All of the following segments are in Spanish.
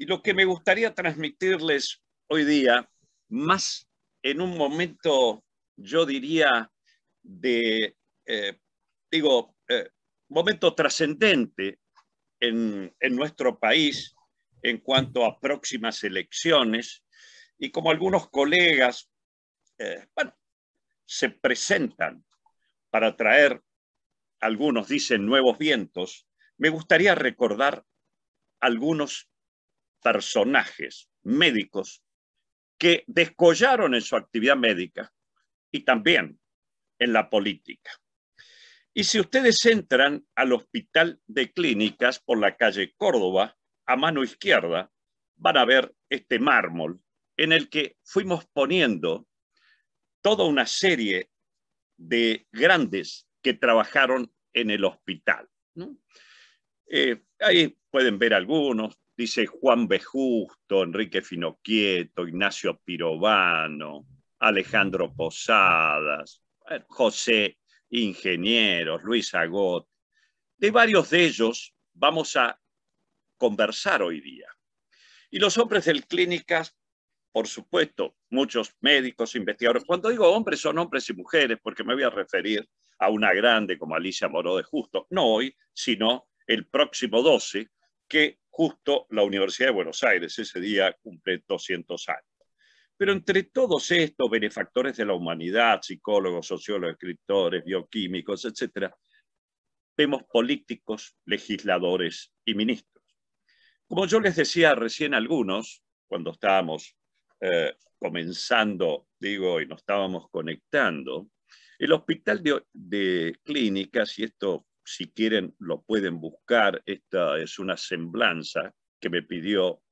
Y lo que me gustaría transmitirles hoy día, más en un momento, yo diría, de, eh, digo, eh, momento trascendente en, nuestro país en cuanto a próximas elecciones, y como algunos colegas, eh, bueno, se presentan para traer, algunos dicen, nuevos vientos, me gustaría recordar algunos personajes médicos que descollaron en su actividad médica y también en la política. Y si ustedes entran al Hospital de Clínicas por la calle Córdoba, a mano izquierda, van a ver este mármol en el que fuimos poniendo toda una serie de grandes que trabajaron en el hospital. Eh, ahí pueden ver algunos, dice Juan Justo, Enrique Finoquieto, Ignacio Pirovano, Alejandro Posadas, José Ingenieros, Luis Agot. De varios de ellos vamos a conversar hoy día. Y los hombres del Clínicas, por supuesto, muchos médicos, investigadores. Cuando digo hombres, son hombres y mujeres, porque me voy a referir a una grande como Alicia Moró de Justo, no hoy, sino el próximo 12, que justo la Universidad de Buenos Aires ese día cumple 200 años. Pero entre todos estos benefactores de la humanidad, psicólogos, sociólogos, escritores, bioquímicos, etc., vemos políticos, legisladores y ministros. Como yo les decía recién algunos, cuando estábamos eh, comenzando, digo, y nos estábamos conectando, el hospital de, de clínicas, y esto si quieren lo pueden buscar, esta es una semblanza que me pidió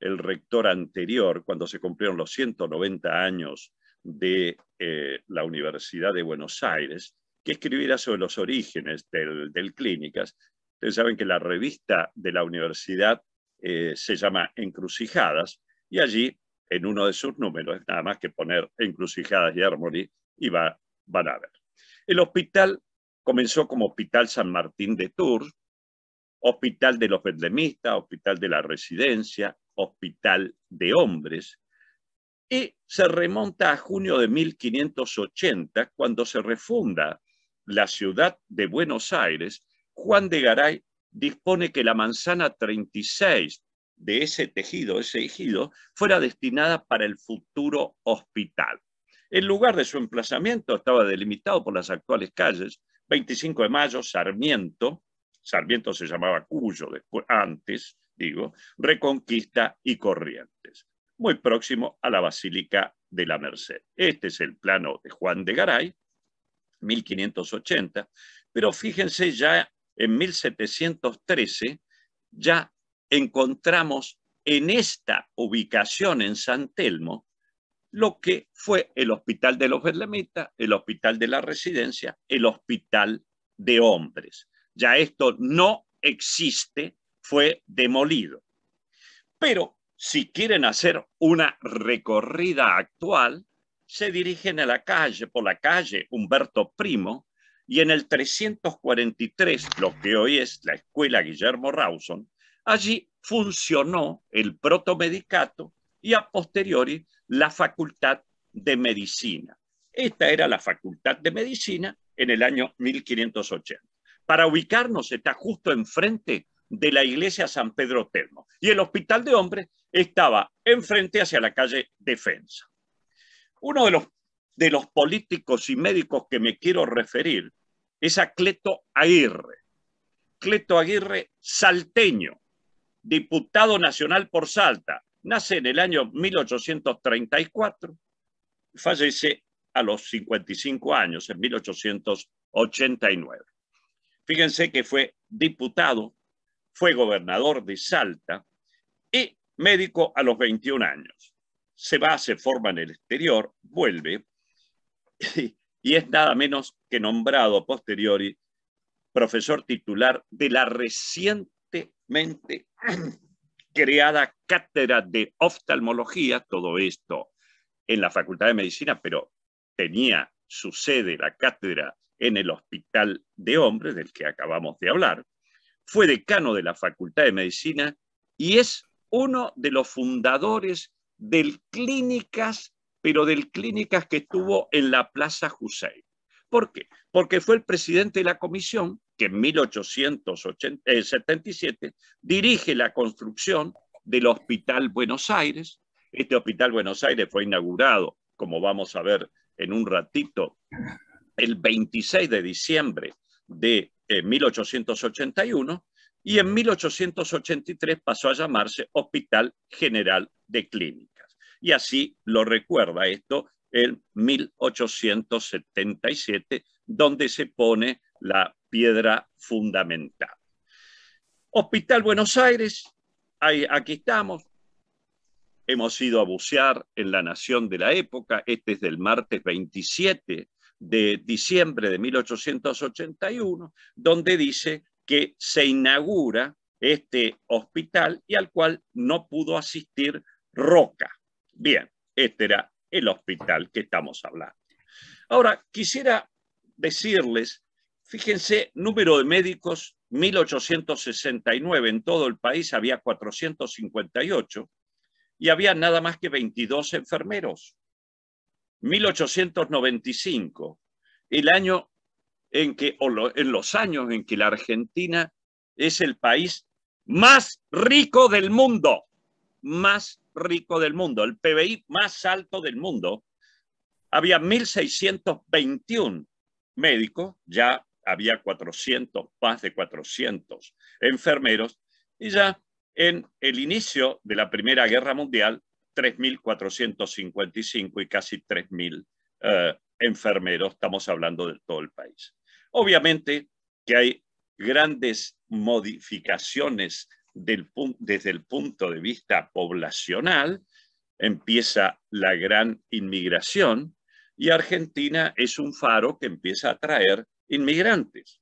el rector anterior cuando se cumplieron los 190 años de eh, la Universidad de Buenos Aires, que escribiera sobre los orígenes del, Clínicas. Ustedes saben que la revista de la universidad eh, se llama Encrucijadas y allí en uno de sus números, nada más que poner Encrucijadas y Armory, y van a ver. El hospital Comenzó como Hospital San Martín de Tours, Hospital de los Vendemistas, Hospital de la Residencia, Hospital de Hombres, y se remonta a junio de 1580, cuando se refunda la ciudad de Buenos Aires, Juan de Garay dispone que la manzana 36 de ese tejido, ese ejido, fuera destinada para el futuro hospital. El lugar de su emplazamiento estaba delimitado por las actuales calles 25 de mayo, Sarmiento, Sarmiento se llamaba Cuyo antes, digo, Reconquista y Corrientes, muy próximo a la Basílica de la Merced. Este es el plano de Juan de Garay, 1580, pero fíjense ya en 1713, ya encontramos en esta ubicación en San Telmo lo que fue el Hospital de los berlemitas el Hospital de la Residencia, el Hospital de Hombres. Ya esto no existe, fue demolido. Pero si quieren hacer una recorrida actual, se dirigen a la calle, por la calle Humberto Primo, y en el 343, lo que hoy es la Escuela Guillermo Rawson, allí funcionó el protomedicato y a posteriori la Facultad de Medicina. Esta era la Facultad de Medicina en el año 1580. Para ubicarnos está justo enfrente de la iglesia San Pedro Termo. y el hospital de hombres estaba enfrente hacia la calle Defensa. Uno de los, de los políticos y médicos que me quiero referir es a Cleto Aguirre. Cleto Aguirre, salteño, diputado nacional por Salta, Nace en el año 1834, fallece a los 55 años, en 1889. Fíjense que fue diputado, fue gobernador de Salta y médico a los 21 años. Se va, se forma en el exterior, vuelve y, es nada menos que nombrado posteriori profesor titular de la recientemente creada cátedra de oftalmología, todo esto en la Facultad de Medicina, pero tenía su sede, la cátedra, en el Hospital de Hombres, del que acabamos de hablar. Fue decano de la Facultad de Medicina y es uno de los fundadores del Clínicas, pero del Clínicas que estuvo en la Plaza Hussein. ¿Por qué? Porque fue el presidente de la comisión que en 1877 eh, dirige la construcción del Hospital Buenos Aires. Este Hospital Buenos Aires fue inaugurado, como vamos a ver en un ratito, el 26 de diciembre de 1881 eh, y en 1883 pasó a llamarse Hospital General de Clínicas. Y así lo recuerda esto en 1877, donde se pone la piedra fundamental. Hospital Buenos Aires, ahí, aquí estamos. Hemos ido a bucear en la nación de la época. Este es del martes 27 de diciembre de 1881, donde dice que se inaugura este hospital y al cual no pudo asistir Roca. Bien, este era el hospital que estamos hablando. Ahora, quisiera decirles Fíjense, número de médicos, 1869 en todo el país, había 458 y había nada más que 22 enfermeros. 1895, el año en que, o en los años en que la Argentina es el país más rico del mundo, más rico del mundo, el PBI más alto del mundo, había 1.621 médicos, ya había 400, más de 400 enfermeros, y ya en el inicio de la Primera Guerra Mundial, 3.455 y casi 3.000 eh, enfermeros, estamos hablando de todo el país. Obviamente que hay grandes modificaciones desde el punto de vista poblacional, empieza la gran inmigración y Argentina es un faro que empieza a atraer inmigrantes.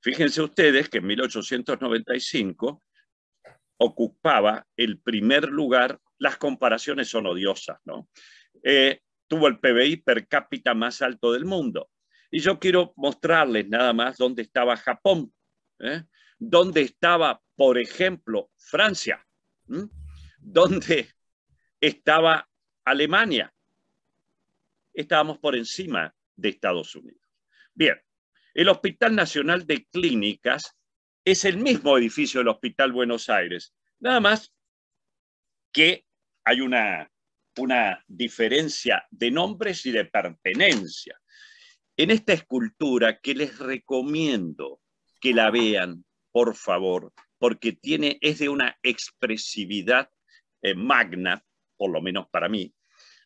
Fíjense ustedes que en 1895 ocupaba el primer lugar, las comparaciones son odiosas, ¿no? Eh, tuvo el PBI per cápita más alto del mundo. Y yo quiero mostrarles nada más dónde estaba Japón, ¿eh? dónde estaba, por ejemplo, Francia, dónde estaba Alemania. Estábamos por encima de Estados Unidos. Bien, el Hospital Nacional de Clínicas es el mismo edificio del Hospital Buenos Aires, nada más que hay una, una diferencia de nombres y de pertenencia. En esta escultura que les recomiendo que la vean, por favor, porque tiene, es de una expresividad eh, magna, por lo menos para mí.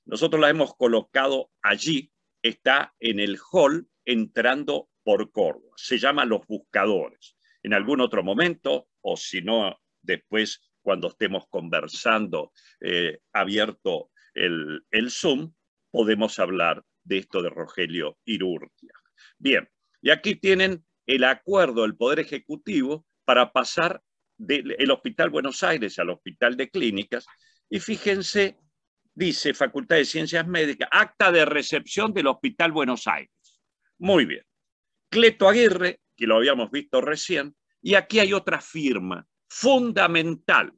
Nosotros la hemos colocado allí, está en el hall entrando por Córdoba. Se llama Los Buscadores. En algún otro momento, o si no, después cuando estemos conversando eh, abierto el, Zoom, podemos hablar de esto de Rogelio Irurtia. Bien, y aquí tienen el acuerdo del Poder Ejecutivo para pasar del Hospital Buenos Aires al Hospital de Clínicas. Y fíjense, dice Facultad de Ciencias Médicas, acta de recepción del Hospital Buenos Aires. Muy bien. Cleto Aguirre, que lo habíamos visto recién, y aquí hay otra firma fundamental,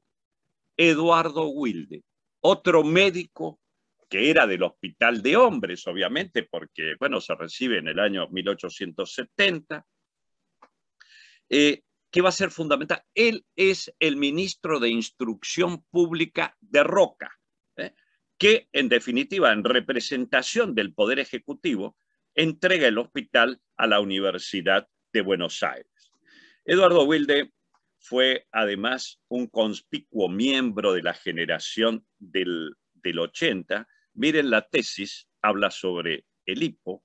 Eduardo Wilde, otro médico que era del Hospital de Hombres, obviamente, porque, bueno, se recibe en el año 1870, eh, que va a ser fundamental. Él es el ministro de Instrucción Pública de Roca, eh, que en definitiva, en representación del Poder Ejecutivo, entrega el hospital a la Universidad de Buenos Aires. Eduardo Wilde fue además un conspicuo miembro de la generación del, 80. Miren, la tesis habla sobre el hipo.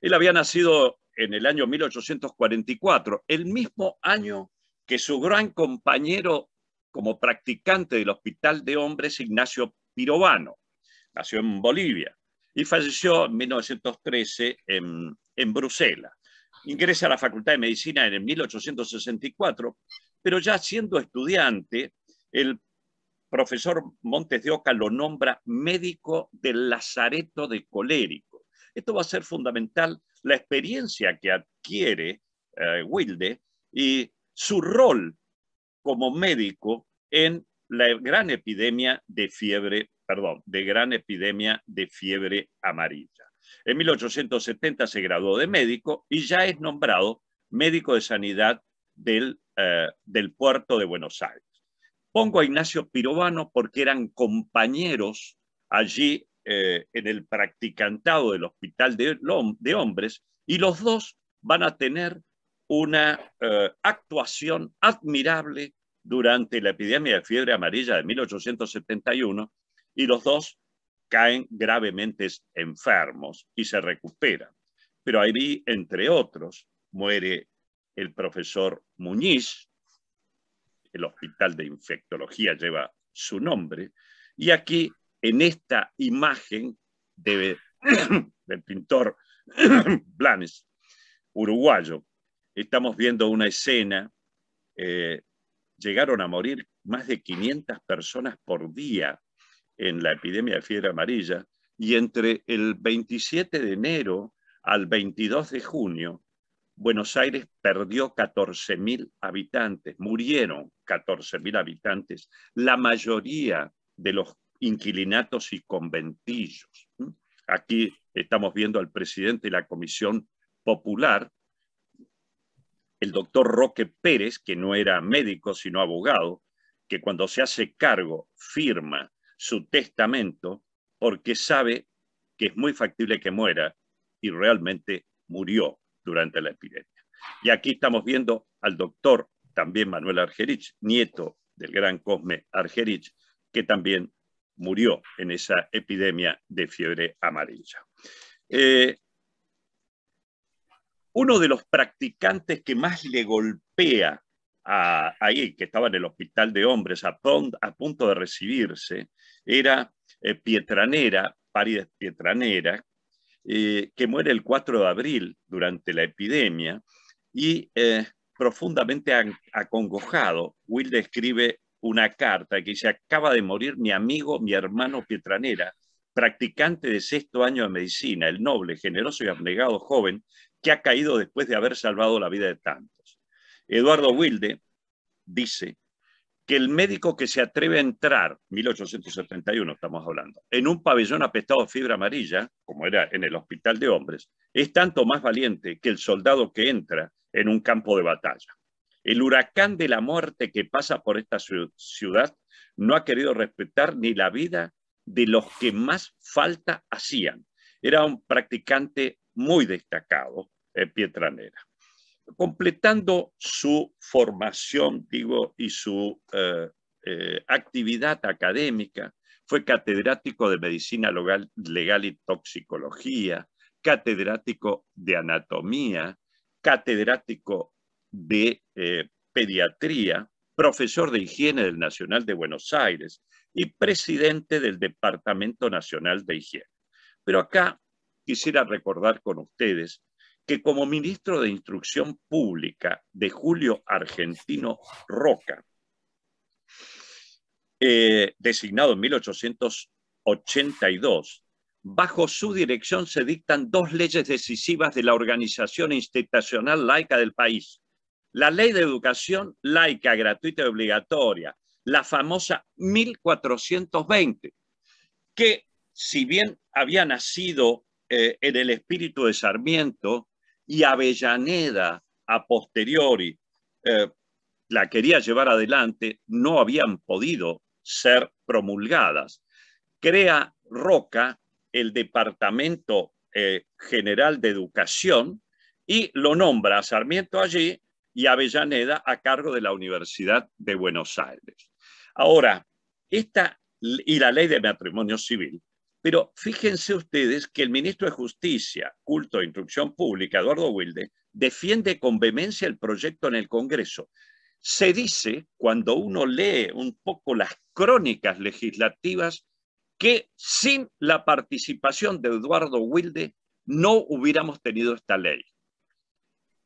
Él había nacido en el año 1844, el mismo año que su gran compañero como practicante del Hospital de Hombres, Ignacio Pirovano. Nació en Bolivia y falleció en 1913 en, Bruselas. Ingresa a la Facultad de Medicina en el 1864, pero ya siendo estudiante, el profesor Montes de Oca lo nombra médico del Lazareto de Colérico. Esto va a ser fundamental, la experiencia que adquiere eh, Wilde y su rol como médico en la gran epidemia de fiebre perdón, de gran epidemia de fiebre amarilla. En 1870 se graduó de médico y ya es nombrado médico de sanidad eh, del, puerto de Buenos Aires. Pongo a Ignacio Pirovano porque eran compañeros allí eh, en el practicantado del Hospital de, Hombres y los dos van a tener una eh, actuación admirable durante la epidemia de fiebre amarilla de 1871 y los dos caen gravemente enfermos y se recuperan. Pero ahí, entre otros, muere el profesor Muñiz, el hospital de infectología lleva su nombre, y aquí en esta imagen del pintor Blanes, uruguayo, estamos viendo una escena, eh, llegaron a morir más de 500 personas por día en la epidemia de fiebre amarilla, y entre el 27 de enero al 22 de junio, Buenos Aires perdió 14.000 habitantes, murieron 14.000 habitantes, la mayoría de los inquilinatos y conventillos. Aquí estamos viendo al presidente de la Comisión Popular, el doctor Roque Pérez, que no era médico sino abogado, que cuando se hace cargo firma su testamento porque sabe que es muy factible que muera y realmente murió durante la epidemia. Y aquí estamos viendo al doctor también Manuel Argerich, nieto del gran Cosme Argerich, que también murió en esa epidemia de fiebre amarilla. Eh, uno de los practicantes que más le golpea a, ahí, que estaba en el hospital de hombres a punto de recibirse, era eh, Pietranera, Párides Pietranera, eh, que muere el 4 de abril durante la epidemia y eh, profundamente acongojado, Wilde escribe una carta que dice, acaba de morir mi amigo, mi hermano Pietranera, practicante de sexto año de medicina, el noble, generoso y abnegado joven que ha caído después de haber salvado la vida de tantos. Eduardo Wilde dice, que el médico que se atreve a entrar, 1871 estamos hablando, en un pabellón apestado de fibra amarilla, como era en el hospital de hombres, es tanto más valiente que el soldado que entra en un campo de batalla. El huracán de la muerte que pasa por esta ciudad no ha querido respetar ni la vida de los que más falta hacían. Era un practicante muy destacado, en eh, Pietranera completando su formación, y su eh, eh, actividad académica, fue catedrático de medicina legal y toxicología, catedrático de anatomía, catedrático de eh, pediatría, profesor de higiene del Nacional de Buenos Aires y presidente del Departamento Nacional de Higiene. Pero acá quisiera recordar con ustedes que como ministro de Instrucción Pública de Julio Argentino Roca, eh, designado en 1882, bajo su dirección se dictan dos leyes decisivas de la organización institucional laica del país. La ley de educación laica, gratuita y obligatoria, la famosa 1420, que si bien había nacido eh, en el espíritu de Sarmiento, y Avellaneda a posteriori eh, la quería llevar adelante, no habían podido ser promulgadas. Crea Roca el Departamento eh, General de Educación y lo nombra a Sarmiento allí y Avellaneda a cargo de la Universidad de Buenos Aires. Ahora, esta y la ley de matrimonio civil pero fíjense ustedes que el ministro de Justicia, Culto e Instrucción Pública, Eduardo Wilde, defiende con vehemencia el proyecto en el Congreso. Se dice, cuando uno lee un poco las crónicas legislativas, que sin la participación de Eduardo Wilde no hubiéramos tenido esta ley.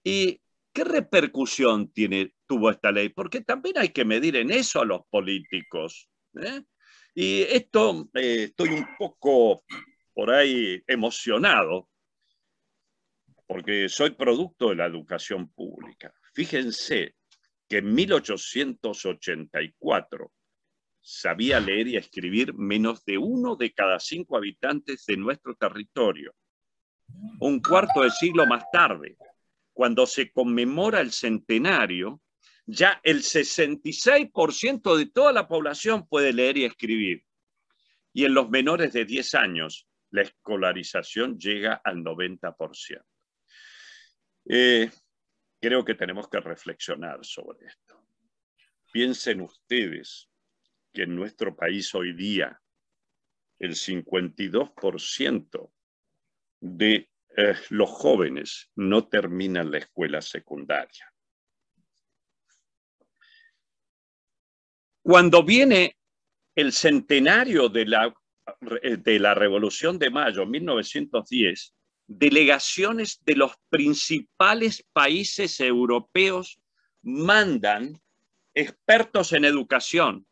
¿Y qué repercusión tiene, tuvo esta ley? Porque también hay que medir en eso a los políticos. ¿eh? Y esto eh, estoy un poco por ahí emocionado porque soy producto de la educación pública. Fíjense que en 1884 sabía leer y escribir menos de uno de cada cinco habitantes de nuestro territorio. Un cuarto de siglo más tarde, cuando se conmemora el centenario, ya el 66% de toda la población puede leer y escribir. Y en los menores de 10 años, la escolarización llega al 90%. Eh, creo que tenemos que reflexionar sobre esto. Piensen ustedes que en nuestro país hoy día el 52% de eh, los jóvenes no terminan la escuela secundaria. Cuando viene el centenario de la, eh, Revolución de Mayo, 1910, delegaciones de los principales países europeos mandan expertos en educación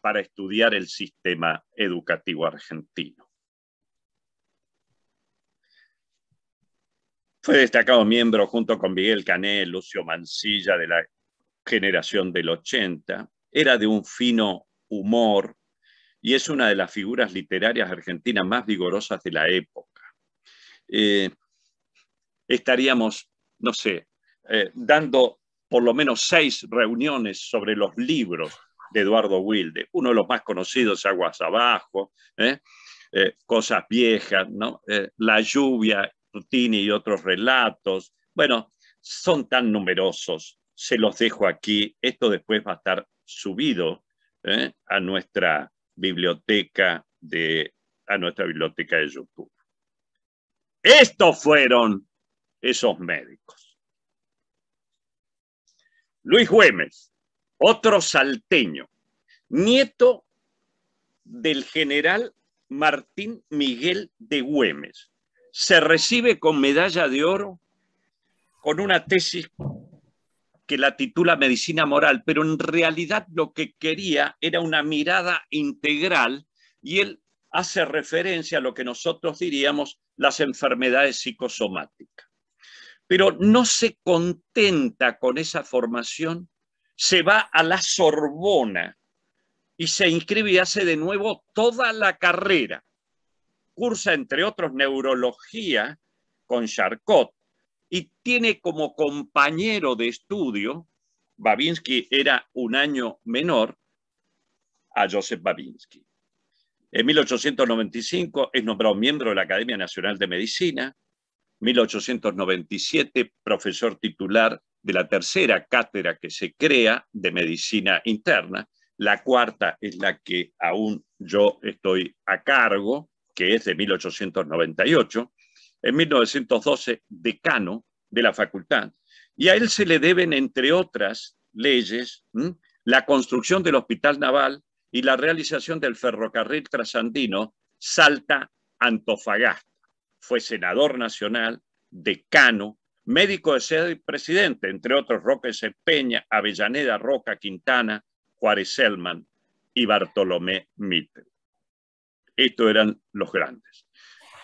para estudiar el sistema educativo argentino. Fue destacado miembro junto con Miguel Cané, Lucio Mancilla de la generación del 80, era de un fino humor y es una de las figuras literarias argentinas más vigorosas de la época. Eh, estaríamos, no sé, eh, dando por lo menos seis reuniones sobre los libros de Eduardo Wilde, uno de los más conocidos, Aguas Abajo, ¿eh? Cosas Viejas, La Lluvia, Rutini y otros relatos. Bueno, son tan numerosos, se los dejo aquí, esto después va a estar subido ¿eh? a nuestra biblioteca de a nuestra biblioteca de YouTube. Estos fueron esos médicos. Luis Güemes, otro salteño, nieto del general Martín Miguel de Güemes. Se recibe con medalla de oro con una tesis que la titula Medicina Moral, pero en realidad lo que quería era una mirada integral y él hace referencia a lo que nosotros diríamos las enfermedades psicosomáticas. Pero no se contenta con esa formación, se va a la Sorbona y se inscribe y hace de nuevo toda la carrera. Cursa, entre otros, neurología con Charcot, y tiene como compañero de estudio, Babinski era un año menor, a Joseph Babinski. En 1895 es nombrado miembro de la Academia Nacional de Medicina, 1897 profesor titular de la tercera cátedra que se crea de medicina interna, la cuarta es la que aún yo estoy a cargo, que es de 1898 en 1912 decano de la facultad, y a él se le deben, entre otras leyes, la construcción del Hospital Naval y la realización del ferrocarril trasandino Salta-Antofagasta. Fue senador nacional, decano, médico de sede y presidente, entre otros Roque Peña, Avellaneda Roca Quintana, Juárez Selman y Bartolomé Mitre. Estos eran los grandes.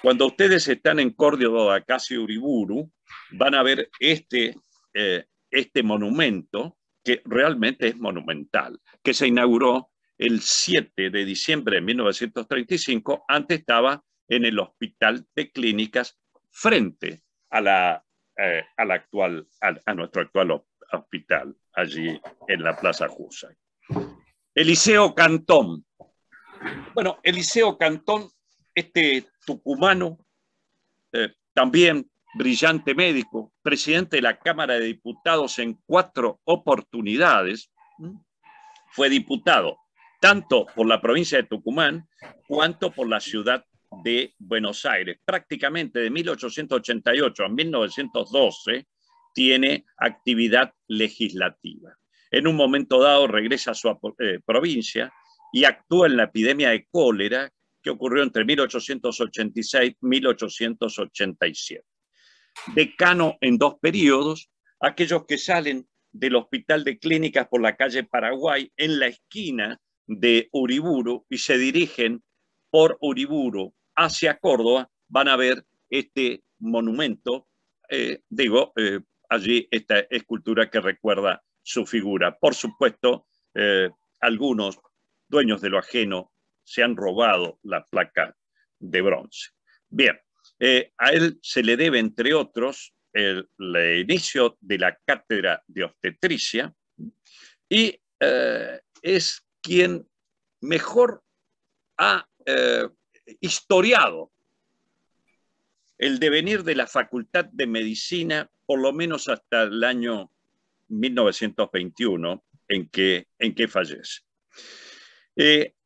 Cuando ustedes están en Córdoba, casi Uriburu, van a ver este, eh, este monumento, que realmente es monumental, que se inauguró el 7 de diciembre de 1935, antes estaba en el Hospital de Clínicas frente a, la, eh, actual, a, a, nuestro actual hospital, allí en la Plaza Jusa. Eliseo Cantón. Bueno, Eliseo Cantón este tucumano, eh, también brillante médico, presidente de la Cámara de Diputados en cuatro oportunidades, fue diputado tanto por la provincia de Tucumán cuanto por la ciudad de Buenos Aires. Prácticamente de 1888 a 1912 tiene actividad legislativa. En un momento dado regresa a su eh, provincia y actúa en la epidemia de cólera que ocurrió entre 1886 y 1887. Decano en dos periodos, aquellos que salen del Hospital de Clínicas por la calle Paraguay en la esquina de Uriburu y se dirigen por Uriburu hacia Córdoba, van a ver este monumento, eh, digo, eh, allí esta escultura que recuerda su figura. Por supuesto, eh, algunos dueños de lo ajeno se han robado la placa de bronce. Bien, eh, a él se le debe, entre otros, el, inicio de la cátedra de obstetricia y eh, es quien mejor ha eh, historiado el devenir de la Facultad de Medicina, por lo menos hasta el año 1921, en que, en que fallece.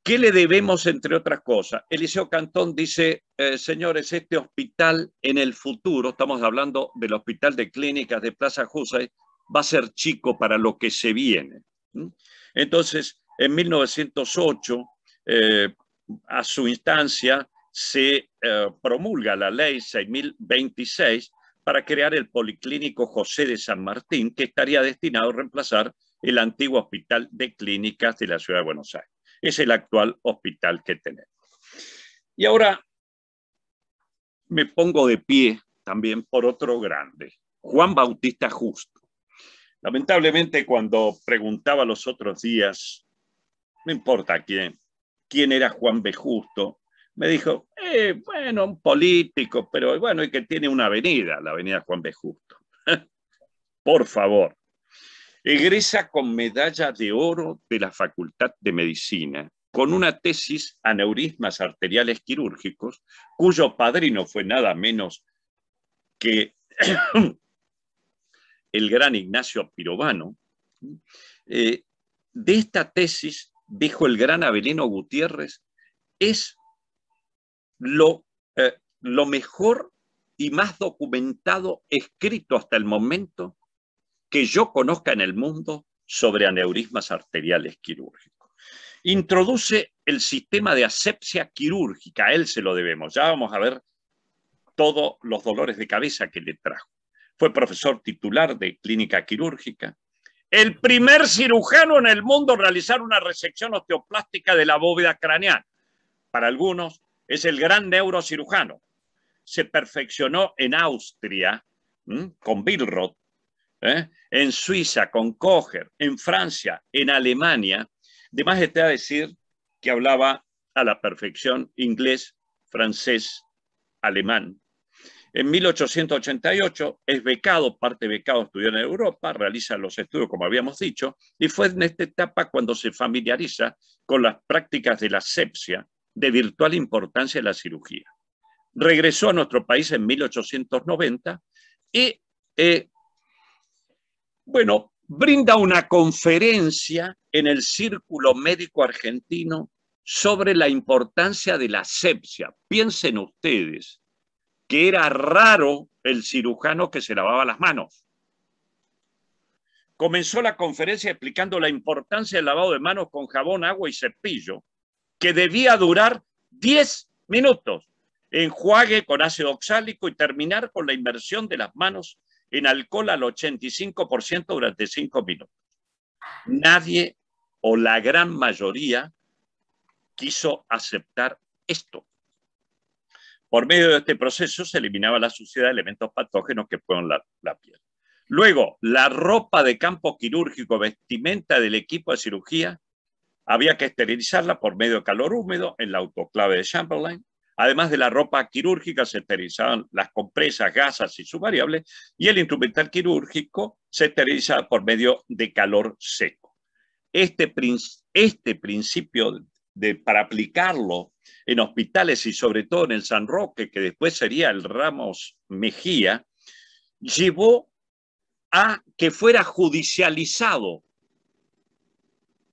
¿Qué le debemos, entre otras cosas? Eliseo Cantón dice, eh, señores, este hospital en el futuro, estamos hablando del hospital de clínicas de Plaza José, va a ser chico para lo que se viene. Entonces, en 1908, eh, a su instancia, se eh, promulga la ley 6026 para crear el Policlínico José de San Martín, que estaría destinado a reemplazar el antiguo Hospital de Clínicas de la Ciudad de Buenos Aires es el actual hospital que tenemos. Y ahora me pongo de pie también por otro grande, Juan Bautista Justo. Lamentablemente cuando preguntaba los otros días, no importa quién, quién era Juan B. Justo, me dijo, eh, bueno, un político, pero bueno, y que tiene una avenida, la avenida Juan B. Justo. por favor, Egresa con medalla de oro de la Facultad de Medicina, con una tesis Aneurismas Arteriales Quirúrgicos, cuyo padrino fue nada menos que el gran Ignacio Pirovano. Eh, de esta tesis, dijo el gran Abelino Gutiérrez, es lo, eh, lo mejor y más documentado escrito hasta el momento que yo conozca en el mundo sobre aneurismas arteriales quirúrgicos. Introduce el sistema de asepsia quirúrgica, a él se lo debemos. Ya vamos a ver todos los dolores de cabeza que le trajo. Fue profesor titular de clínica quirúrgica. El primer cirujano en el mundo a realizar una resección osteoplástica de la bóveda craneal. Para algunos es el gran neurocirujano. Se perfeccionó en Austria con con Roth, ¿eh? en Suiza con Koger, en Francia, en Alemania. De más a decir que hablaba a la perfección inglés, francés, alemán. En 1888 es becado, parte becado, estudió en Europa, realiza los estudios, como habíamos dicho, y fue en esta etapa cuando se familiariza con las prácticas de la sepsia, de virtual importancia de la cirugía. Regresó a nuestro país en 1890 y eh, bueno, brinda una conferencia en el Círculo Médico Argentino sobre la importancia de la asepsia. Piensen ustedes que era raro el cirujano que se lavaba las manos. Comenzó la conferencia explicando la importancia del lavado de manos con jabón, agua y cepillo, que debía durar 10 minutos, enjuague con ácido oxálico y terminar con la inmersión de las manos en alcohol al 85% durante cinco minutos. Nadie o la gran mayoría quiso aceptar esto. Por medio de este proceso se eliminaba la suciedad de elementos patógenos que fueron la, la piel. Luego, la ropa de campo quirúrgico, vestimenta del equipo de cirugía, había que esterilizarla por medio de calor húmedo en la autoclave de Chamberlain. Además de la ropa quirúrgica, se esterilizaban las compresas, gasas y su variables, y el instrumental quirúrgico se esteriliza por medio de calor seco. Este, este principio de, para aplicarlo en hospitales y sobre todo en el San Roque, que después sería el Ramos Mejía, llevó a que fuera judicializado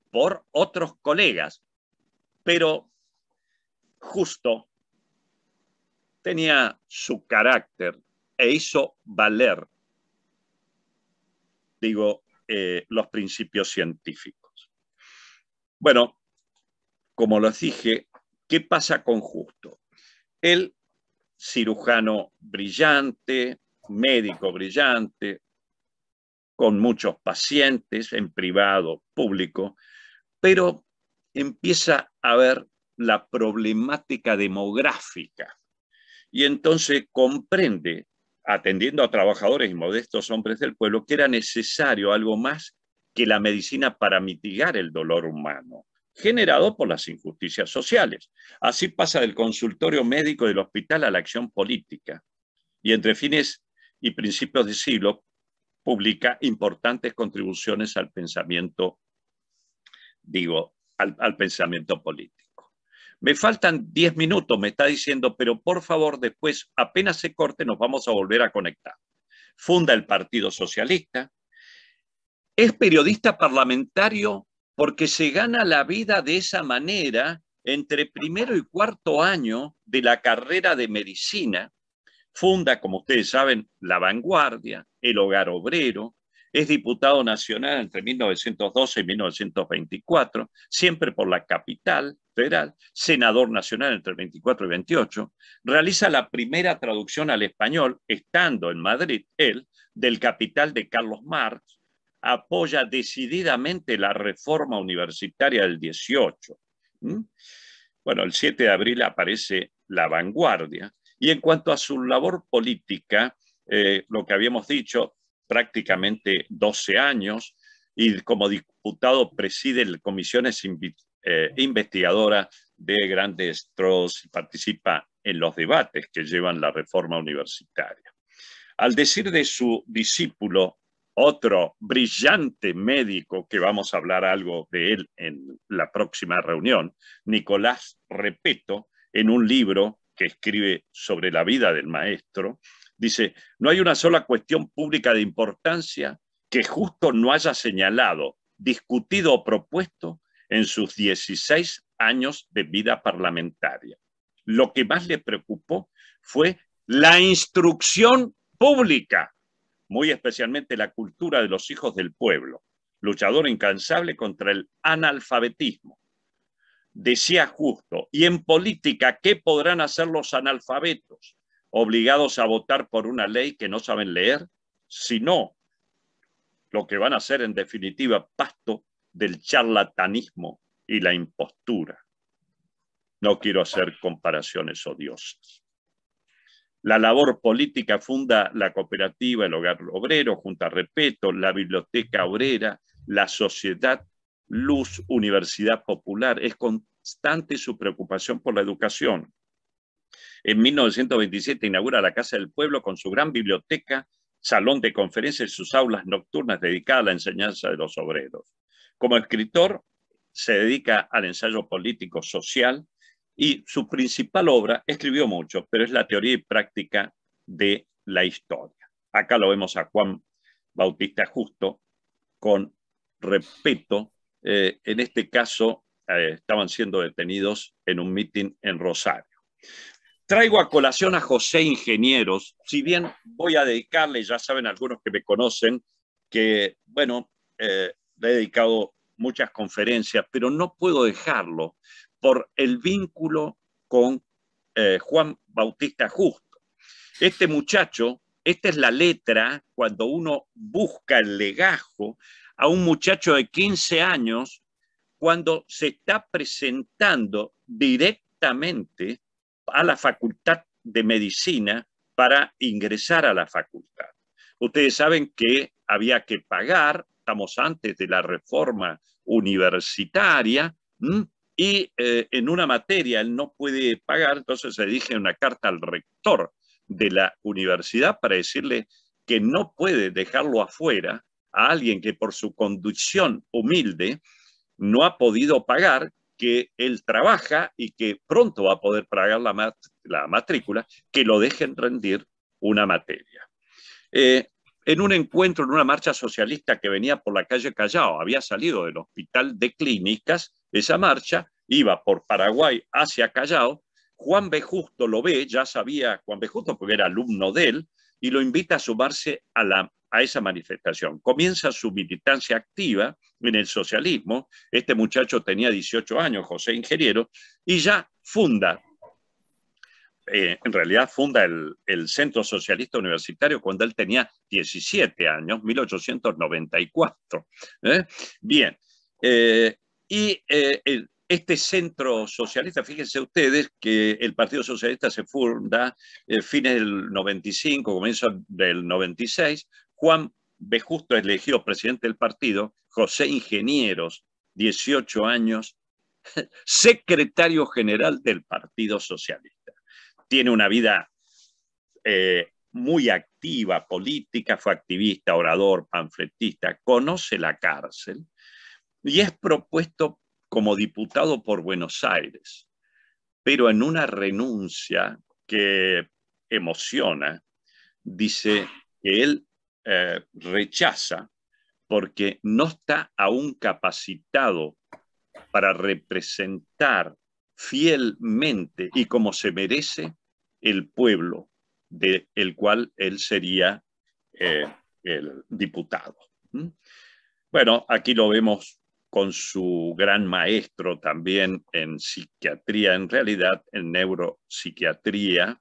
por otros colegas, pero justo tenía su carácter e hizo valer, digo, eh, los principios científicos. Bueno, como les dije, ¿qué pasa con Justo? Él, cirujano brillante, médico brillante, con muchos pacientes en privado, público, pero empieza a ver la problemática demográfica y entonces comprende, atendiendo a trabajadores y modestos hombres del pueblo, que era necesario algo más que la medicina para mitigar el dolor humano generado por las injusticias sociales. Así pasa del consultorio médico del hospital a la acción política. Y entre fines y principios de siglo publica importantes contribuciones al pensamiento, digo, al pensamiento político. Me faltan 10 minutos, me está diciendo, pero por favor, después, apenas se corte, nos vamos a volver a conectar. Funda el Partido Socialista. Es periodista parlamentario porque se gana la vida de esa manera entre primero y cuarto año de la carrera de medicina. Funda, como ustedes saben, La Vanguardia, El Hogar Obrero, es diputado nacional entre 1912 y 1924, siempre por la capital, senador nacional entre el 24 y 28, realiza la primera traducción al español, estando en Madrid, él, del capital de Carlos Marx, apoya decididamente la reforma universitaria del 18. ¿Mm? Bueno, el 7 de abril aparece La Vanguardia. Y en cuanto a su labor política, eh, lo que habíamos dicho, prácticamente 12 años, y como diputado preside comisiones eh, investigadora de grandes trozos y participa en los debates que llevan la reforma universitaria. Al decir de su discípulo, otro brillante médico, que vamos a hablar algo de él en la próxima reunión, Nicolás Repeto, en un libro que escribe sobre la vida del maestro, dice, no hay una sola cuestión pública de importancia que justo no haya señalado, discutido o propuesto en sus 16 años de vida parlamentaria. Lo que más le preocupó fue la instrucción pública, muy especialmente la cultura de los hijos del pueblo, luchador incansable contra el analfabetismo. Decía justo, ¿y en política qué podrán hacer los analfabetos obligados a votar por una ley que no saben leer? Si no, lo que van a hacer en definitiva pasto del charlatanismo y la impostura. No quiero hacer comparaciones odiosas. La labor política funda la cooperativa, el hogar obrero, Junta Repeto, la biblioteca obrera, la sociedad Luz, Universidad Popular. Es constante su preocupación por la educación. En 1927 inaugura la Casa del Pueblo con su gran biblioteca, salón de conferencias y sus aulas nocturnas dedicadas a la enseñanza de los obreros. Como escritor, se dedica al ensayo político social y su principal obra, escribió mucho, pero es la teoría y práctica de la historia. Acá lo vemos a Juan Bautista Justo con respeto. Eh, en este caso, eh, estaban siendo detenidos en un mitin en Rosario. Traigo a colación a José Ingenieros, si bien voy a dedicarle, ya saben algunos que me conocen, que, bueno, eh, he dedicado muchas conferencias, pero no puedo dejarlo por el vínculo con eh, Juan Bautista Justo. Este muchacho, esta es la letra cuando uno busca el legajo a un muchacho de 15 años cuando se está presentando directamente a la facultad de medicina para ingresar a la facultad. Ustedes saben que había que pagar estamos antes de la reforma universitaria, y eh, en una materia él no puede pagar, entonces se dije una carta al rector de la universidad para decirle que no puede dejarlo afuera a alguien que por su conducción humilde no ha podido pagar, que él trabaja y que pronto va a poder pagar la, la matrícula, que lo dejen rendir una materia. Eh, en un encuentro, en una marcha socialista que venía por la calle Callao, había salido del hospital de clínicas, esa marcha iba por Paraguay hacia Callao, Juan B. Justo lo ve, ya sabía Juan B. Justo porque era alumno de él, y lo invita a sumarse a, la, a esa manifestación. Comienza su militancia activa en el socialismo, este muchacho tenía 18 años, José Ingeniero, y ya funda eh, en realidad funda el, Centro Socialista Universitario cuando él tenía 17 años, 1894. ¿eh? Bien, eh, y este centro socialista, fíjense ustedes que el Partido Socialista se funda fines del 95, comienzo del 96. Juan Bejusto elegido presidente del partido, José Ingenieros, 18 años, secretario general del Partido Socialista tiene una vida eh, muy activa, política, fue activista, orador, panfletista, conoce la cárcel y es propuesto como diputado por Buenos Aires, pero en una renuncia que emociona, dice que él eh, rechaza porque no está aún capacitado para representar fielmente y como se merece el pueblo del cual él sería eh, el diputado. Bueno, aquí lo vemos con su gran maestro también en psiquiatría, en realidad en neuropsiquiatría,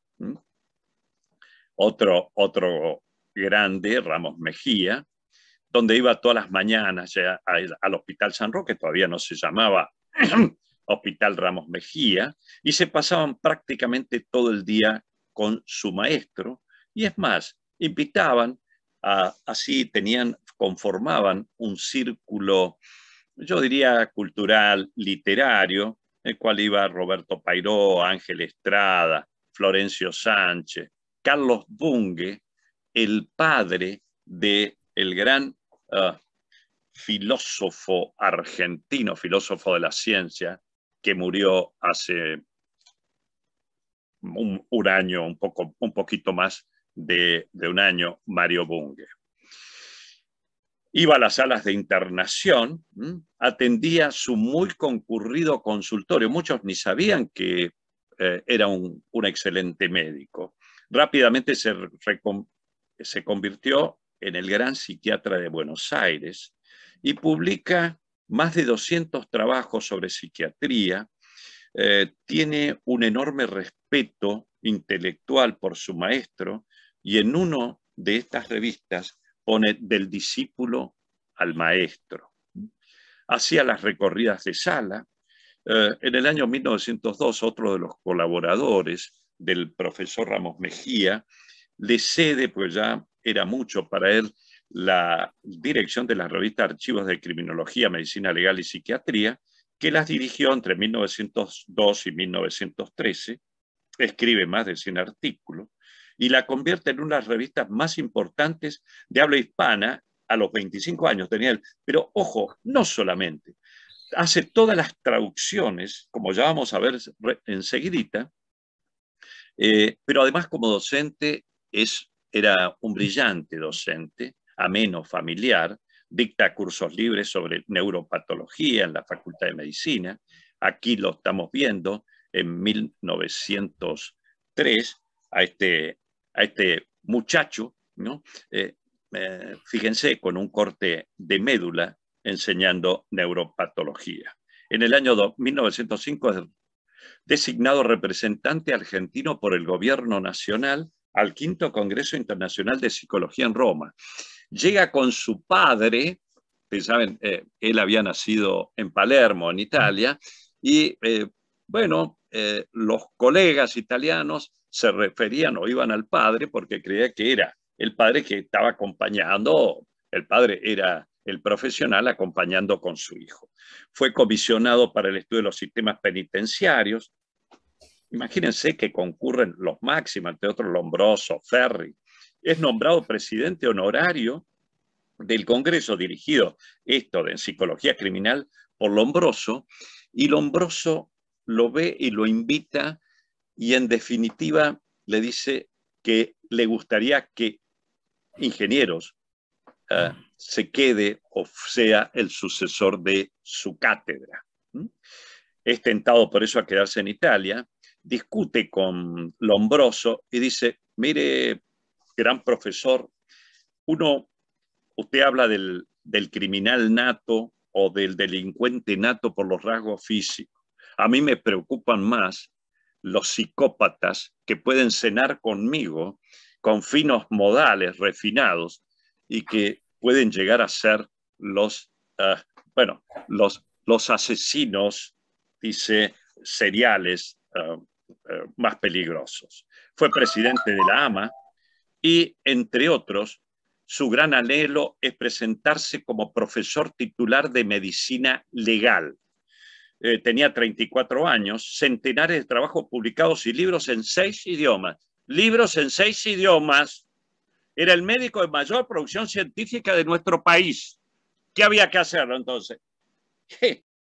otro, otro grande, Ramos Mejía, donde iba todas las mañanas eh, al Hospital San Roque, todavía no se llamaba Hospital Ramos Mejía, y se pasaban prácticamente todo el día con su maestro. Y es más, invitaban, así tenían, conformaban un círculo, yo diría, cultural, literario, en el cual iba Roberto Pairó, Ángel Estrada, Florencio Sánchez, Carlos Bunge, el padre del el gran ah, filósofo argentino, filósofo de la ciencia, que murió hace un, año, un, poco, un poquito más de, un año, Mario Bunge. Iba a las salas de internación, atendía su muy concurrido consultorio. Muchos ni sabían que eh, era un, excelente médico. Rápidamente se, se convirtió en el gran psiquiatra de Buenos Aires y publica más de 200 trabajos sobre psiquiatría, eh, tiene un enorme respeto intelectual por su maestro y en uno de estas revistas pone del discípulo al maestro. Hacia las recorridas de sala. Eh, en el año 1902, otro de los colaboradores del profesor Ramos Mejía le cede, pues ya era mucho para él, la dirección de la revista Archivos de Criminología, Medicina Legal y Psiquiatría, que las dirigió entre 1902 y 1913, escribe más de 100 artículos, y la convierte en una de las revistas más importantes de habla hispana a los 25 años, tenía él. Pero ojo, no solamente, hace todas las traducciones, como ya vamos a ver enseguidita, eh, pero además como docente es, era un brillante docente, ameno, familiar, dicta cursos libres sobre neuropatología en la Facultad de Medicina. Aquí lo estamos viendo en 1903 a este, a este muchacho, ¿no? Eh, eh, fíjense, con un corte de médula enseñando neuropatología. En el año 1905 es designado representante argentino por el gobierno nacional al V Congreso Internacional de Psicología en Roma llega con su padre, que saben, eh, él había nacido en Palermo, en Italia, y eh, bueno, eh, los colegas italianos se referían o iban al padre porque creía que era el padre que estaba acompañando, el padre era el profesional acompañando con su hijo. Fue comisionado para el estudio de los sistemas penitenciarios. Imagínense que concurren los máximos, entre otros Lombroso, Ferri, es nombrado presidente honorario del Congreso dirigido, esto de psicología criminal, por Lombroso, y Lombroso lo ve y lo invita y en definitiva le dice que le gustaría que ingenieros eh, se quede o sea el sucesor de su cátedra. Es tentado por eso a quedarse en Italia, discute con Lombroso y dice, mire, gran profesor, uno, usted habla del, criminal nato o del delincuente nato por los rasgos físicos. A mí me preocupan más los psicópatas que pueden cenar conmigo con finos modales refinados y que pueden llegar a ser los, eh, bueno, los, los asesinos, dice, seriales eh, eh, más peligrosos. Fue presidente de la AMA, y, entre otros, su gran anhelo es presentarse como profesor titular de medicina legal. Eh, tenía 34 años, centenares de trabajos publicados y libros en seis idiomas. Libros en seis idiomas. Era el médico de mayor producción científica de nuestro país. ¿Qué había que hacerlo entonces?